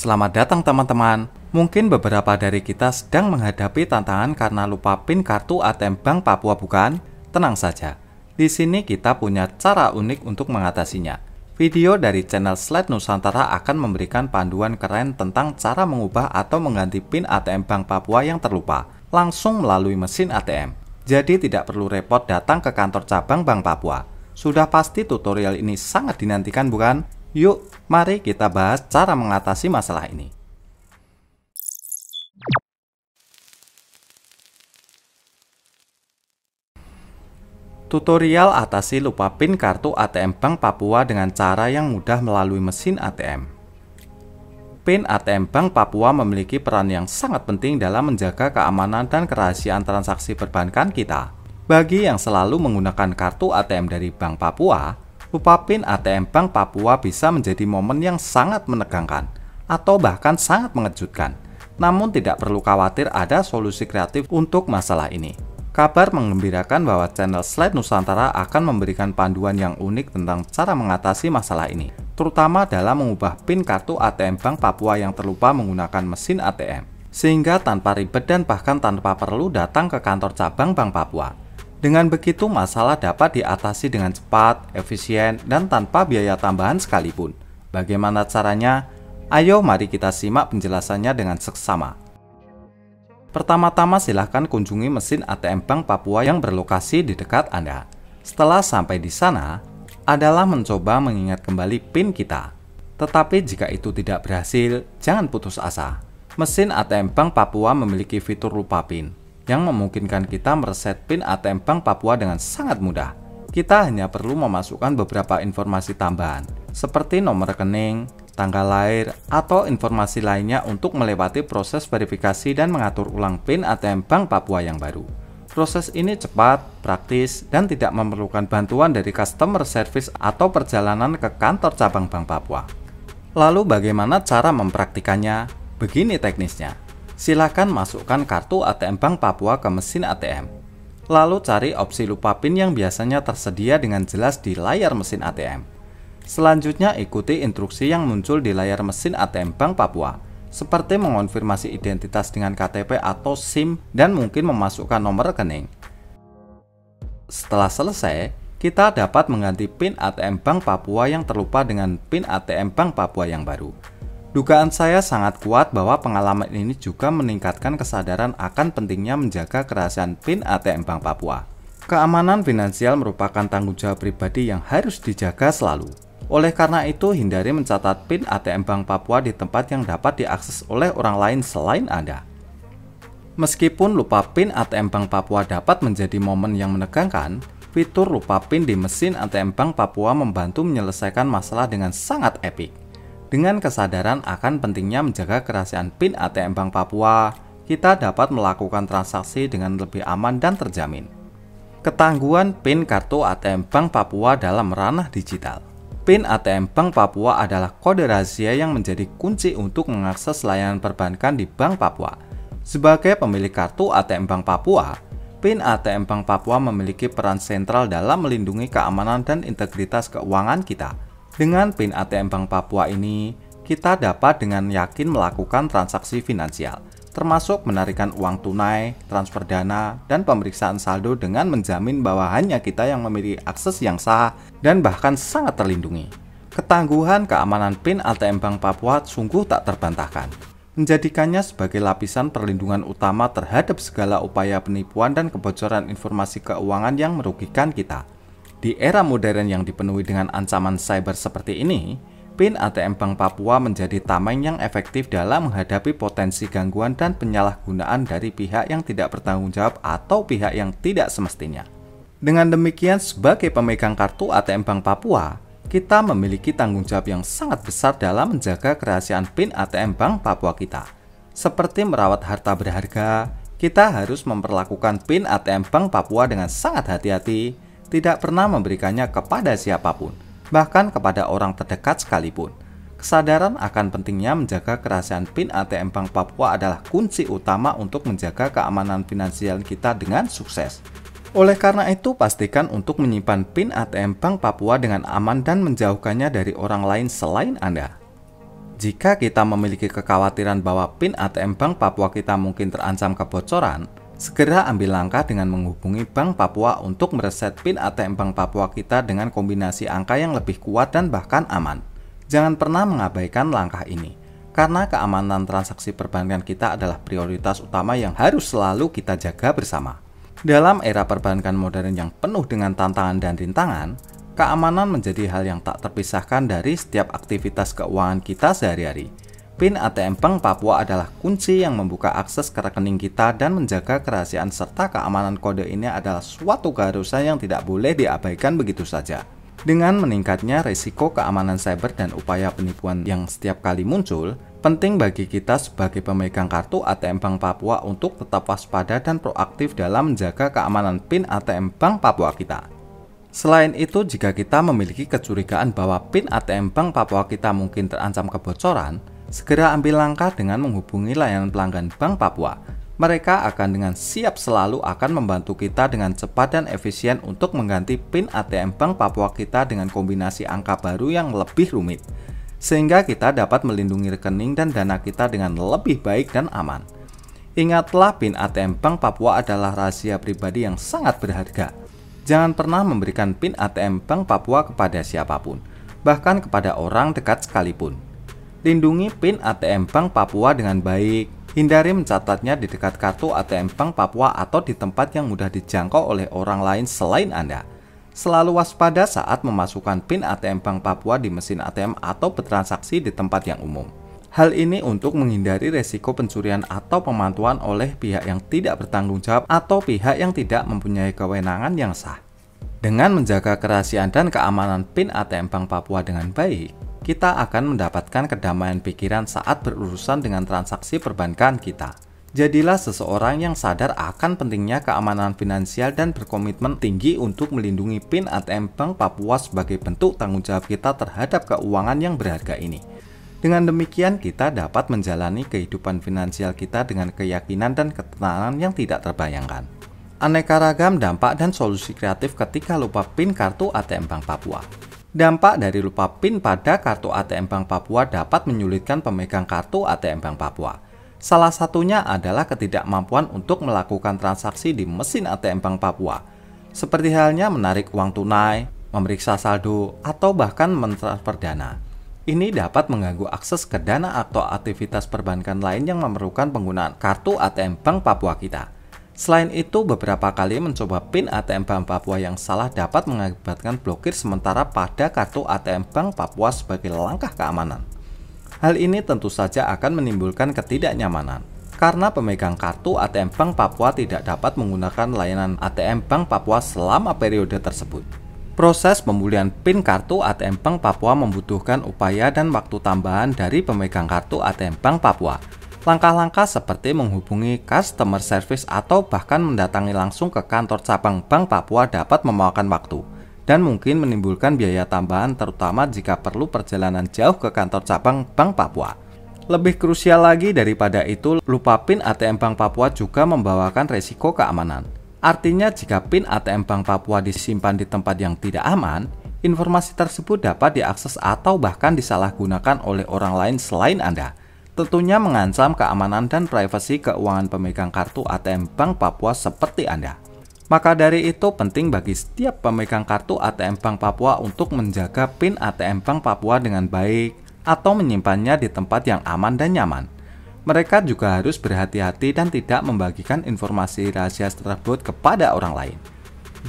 Selamat datang teman-teman. Mungkin beberapa dari kita sedang menghadapi tantangan karena lupa PIN kartu ATM Bank Papua bukan? Tenang saja. Di sini kita punya cara unik untuk mengatasinya. Video dari channel Slide Nusantara akan memberikan panduan keren tentang cara mengubah atau mengganti PIN ATM Bank Papua yang terlupa langsung melalui mesin ATM. Jadi tidak perlu repot datang ke kantor cabang Bank Papua. Sudah pasti tutorial ini sangat dinantikan bukan? Yuk, mari kita bahas cara mengatasi masalah ini. Tutorial atasi lupa PIN kartu ATM Bank Papua dengan cara yang mudah melalui mesin ATM. PIN ATM Bank Papua memiliki peran yang sangat penting dalam menjaga keamanan dan kerahasiaan transaksi perbankan kita. Bagi yang selalu menggunakan kartu ATM dari Bank Papua, pin ATM Bank Papua bisa menjadi momen yang sangat menegangkan atau bahkan sangat mengejutkan. Namun tidak perlu khawatir ada solusi kreatif untuk masalah ini. Kabar mengembirakan bahwa channel Slide Nusantara akan memberikan panduan yang unik tentang cara mengatasi masalah ini, terutama dalam mengubah PIN kartu ATM Bank Papua yang terlupa menggunakan mesin ATM, sehingga tanpa ribet dan bahkan tanpa perlu datang ke kantor cabang Bank Papua. Dengan begitu, masalah dapat diatasi dengan cepat, efisien, dan tanpa biaya tambahan sekalipun. Bagaimana caranya? Ayo, mari kita simak penjelasannya dengan seksama. Pertama-tama, silahkan kunjungi mesin ATM Bank Papua yang berlokasi di dekat Anda. Setelah sampai di sana, adalah mencoba mengingat kembali PIN kita. Tetapi jika itu tidak berhasil, jangan putus asa. Mesin ATM Bank Papua memiliki fitur lupa PIN yang memungkinkan kita mereset PIN ATM Bank Papua dengan sangat mudah. Kita hanya perlu memasukkan beberapa informasi tambahan, seperti nomor rekening, tanggal lahir, atau informasi lainnya untuk melewati proses verifikasi dan mengatur ulang PIN ATM Bank Papua yang baru. Proses ini cepat, praktis, dan tidak memerlukan bantuan dari customer service atau perjalanan ke kantor cabang Bank Papua. Lalu bagaimana cara mempraktikannya? Begini teknisnya silakan masukkan kartu ATM Bank Papua ke mesin ATM. Lalu cari opsi lupa PIN yang biasanya tersedia dengan jelas di layar mesin ATM. Selanjutnya ikuti instruksi yang muncul di layar mesin ATM Bank Papua, seperti mengonfirmasi identitas dengan KTP atau SIM dan mungkin memasukkan nomor rekening. Setelah selesai, kita dapat mengganti PIN ATM Bank Papua yang terlupa dengan PIN ATM Bank Papua yang baru. Dugaan saya sangat kuat bahwa pengalaman ini juga meningkatkan kesadaran akan pentingnya menjaga kerahasiaan PIN ATM Bank Papua. Keamanan finansial merupakan tanggung jawab pribadi yang harus dijaga selalu. Oleh karena itu, hindari mencatat PIN ATM Bank Papua di tempat yang dapat diakses oleh orang lain selain Anda. Meskipun lupa PIN ATM Bank Papua dapat menjadi momen yang menegangkan, fitur lupa PIN di mesin ATM Bank Papua membantu menyelesaikan masalah dengan sangat epik. Dengan kesadaran akan pentingnya menjaga kerahasiaan PIN ATM Bank Papua, kita dapat melakukan transaksi dengan lebih aman dan terjamin. Ketangguhan PIN kartu ATM Bank Papua dalam ranah digital. PIN ATM Bank Papua adalah kode rahasia yang menjadi kunci untuk mengakses layanan perbankan di Bank Papua. Sebagai pemilik kartu ATM Bank Papua, PIN ATM Bank Papua memiliki peran sentral dalam melindungi keamanan dan integritas keuangan kita dengan PIN ATM Bank Papua ini, kita dapat dengan yakin melakukan transaksi finansial, termasuk menarikan uang tunai, transfer dana, dan pemeriksaan saldo dengan menjamin bahwa hanya kita yang memiliki akses yang sah dan bahkan sangat terlindungi. Ketangguhan keamanan PIN ATM Bank Papua sungguh tak terbantahkan. Menjadikannya sebagai lapisan perlindungan utama terhadap segala upaya penipuan dan kebocoran informasi keuangan yang merugikan kita. Di era modern yang dipenuhi dengan ancaman cyber seperti ini, PIN ATM Bank Papua menjadi tameng yang efektif dalam menghadapi potensi gangguan dan penyalahgunaan dari pihak yang tidak bertanggung jawab atau pihak yang tidak semestinya. Dengan demikian, sebagai pemegang kartu ATM Bank Papua, kita memiliki tanggung jawab yang sangat besar dalam menjaga kerahasiaan PIN ATM Bank Papua kita. Seperti merawat harta berharga, kita harus memperlakukan PIN ATM Bank Papua dengan sangat hati-hati, tidak pernah memberikannya kepada siapapun, bahkan kepada orang terdekat sekalipun. Kesadaran akan pentingnya menjaga kerahasiaan PIN ATM Bank Papua adalah kunci utama untuk menjaga keamanan finansial kita dengan sukses. Oleh karena itu, pastikan untuk menyimpan PIN ATM Bank Papua dengan aman dan menjauhkannya dari orang lain selain Anda. Jika kita memiliki kekhawatiran bahwa PIN ATM Bank Papua kita mungkin terancam kebocoran, Segera ambil langkah dengan menghubungi Bank Papua untuk mereset PIN ATM Bank Papua kita dengan kombinasi angka yang lebih kuat dan bahkan aman. Jangan pernah mengabaikan langkah ini, karena keamanan transaksi perbankan kita adalah prioritas utama yang harus selalu kita jaga bersama. Dalam era perbankan modern yang penuh dengan tantangan dan rintangan, keamanan menjadi hal yang tak terpisahkan dari setiap aktivitas keuangan kita sehari-hari PIN ATM Bank Papua adalah kunci yang membuka akses ke rekening kita dan menjaga kerahasiaan serta keamanan kode ini adalah suatu keharusan yang tidak boleh diabaikan begitu saja. Dengan meningkatnya risiko keamanan cyber dan upaya penipuan yang setiap kali muncul, penting bagi kita sebagai pemegang kartu ATM Bank Papua untuk tetap waspada dan proaktif dalam menjaga keamanan PIN ATM Bank Papua kita. Selain itu, jika kita memiliki kecurigaan bahwa PIN ATM Bank Papua kita mungkin terancam kebocoran, segera ambil langkah dengan menghubungi layanan pelanggan Bank Papua. Mereka akan dengan siap selalu akan membantu kita dengan cepat dan efisien untuk mengganti PIN ATM Bank Papua kita dengan kombinasi angka baru yang lebih rumit, sehingga kita dapat melindungi rekening dan dana kita dengan lebih baik dan aman. Ingatlah PIN ATM Bank Papua adalah rahasia pribadi yang sangat berharga. Jangan pernah memberikan PIN ATM Bank Papua kepada siapapun, bahkan kepada orang dekat sekalipun. Lindungi PIN ATM Bank Papua dengan baik. Hindari mencatatnya di dekat kartu ATM Bank Papua atau di tempat yang mudah dijangkau oleh orang lain selain Anda. Selalu waspada saat memasukkan PIN ATM Bank Papua di mesin ATM atau bertransaksi di tempat yang umum. Hal ini untuk menghindari resiko pencurian atau pemantuan oleh pihak yang tidak bertanggung jawab atau pihak yang tidak mempunyai kewenangan yang sah. Dengan menjaga kerahasiaan dan keamanan PIN ATM Bank Papua dengan baik, kita akan mendapatkan kedamaian pikiran saat berurusan dengan transaksi perbankan kita. Jadilah seseorang yang sadar akan pentingnya keamanan finansial dan berkomitmen tinggi untuk melindungi PIN ATM Bank Papua sebagai bentuk tanggung jawab kita terhadap keuangan yang berharga ini. Dengan demikian, kita dapat menjalani kehidupan finansial kita dengan keyakinan dan ketenangan yang tidak terbayangkan. Aneka ragam dampak dan solusi kreatif ketika lupa PIN kartu ATM Bank Papua. Dampak dari lupa PIN pada kartu ATM Bank Papua dapat menyulitkan pemegang kartu ATM Bank Papua. Salah satunya adalah ketidakmampuan untuk melakukan transaksi di mesin ATM Bank Papua, seperti halnya menarik uang tunai, memeriksa saldo, atau bahkan mentransfer dana. Ini dapat mengganggu akses ke dana atau aktivitas perbankan lain yang memerlukan penggunaan kartu ATM Bank Papua kita. Selain itu, beberapa kali mencoba PIN ATM Bank Papua yang salah dapat mengakibatkan blokir sementara pada kartu ATM Bank Papua sebagai langkah keamanan. Hal ini tentu saja akan menimbulkan ketidaknyamanan karena pemegang kartu ATM Bank Papua tidak dapat menggunakan layanan ATM Bank Papua selama periode tersebut. Proses pemulihan PIN kartu ATM Bank Papua membutuhkan upaya dan waktu tambahan dari pemegang kartu ATM Bank Papua Langkah-langkah seperti menghubungi customer service atau bahkan mendatangi langsung ke kantor cabang Bank Papua dapat memakan waktu dan mungkin menimbulkan biaya tambahan terutama jika perlu perjalanan jauh ke kantor cabang Bank Papua. Lebih krusial lagi daripada itu, lupa PIN ATM Bank Papua juga membawakan resiko keamanan. Artinya jika PIN ATM Bank Papua disimpan di tempat yang tidak aman, informasi tersebut dapat diakses atau bahkan disalahgunakan oleh orang lain selain Anda tentunya mengancam keamanan dan privasi keuangan pemegang kartu ATM Bank Papua seperti Anda. Maka dari itu penting bagi setiap pemegang kartu ATM Bank Papua untuk menjaga PIN ATM Bank Papua dengan baik atau menyimpannya di tempat yang aman dan nyaman. Mereka juga harus berhati-hati dan tidak membagikan informasi rahasia tersebut kepada orang lain.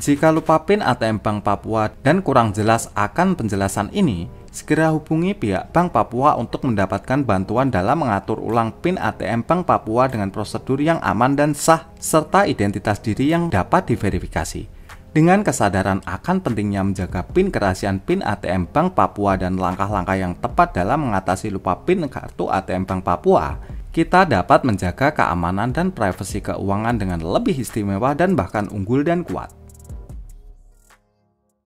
Jika lupa PIN ATM Bank Papua dan kurang jelas akan penjelasan ini, segera hubungi pihak Bank Papua untuk mendapatkan bantuan dalam mengatur ulang PIN ATM Bank Papua dengan prosedur yang aman dan sah, serta identitas diri yang dapat diverifikasi. Dengan kesadaran akan pentingnya menjaga PIN kerahasiaan PIN ATM Bank Papua dan langkah-langkah yang tepat dalam mengatasi lupa PIN kartu ATM Bank Papua, kita dapat menjaga keamanan dan privasi keuangan dengan lebih istimewa dan bahkan unggul dan kuat.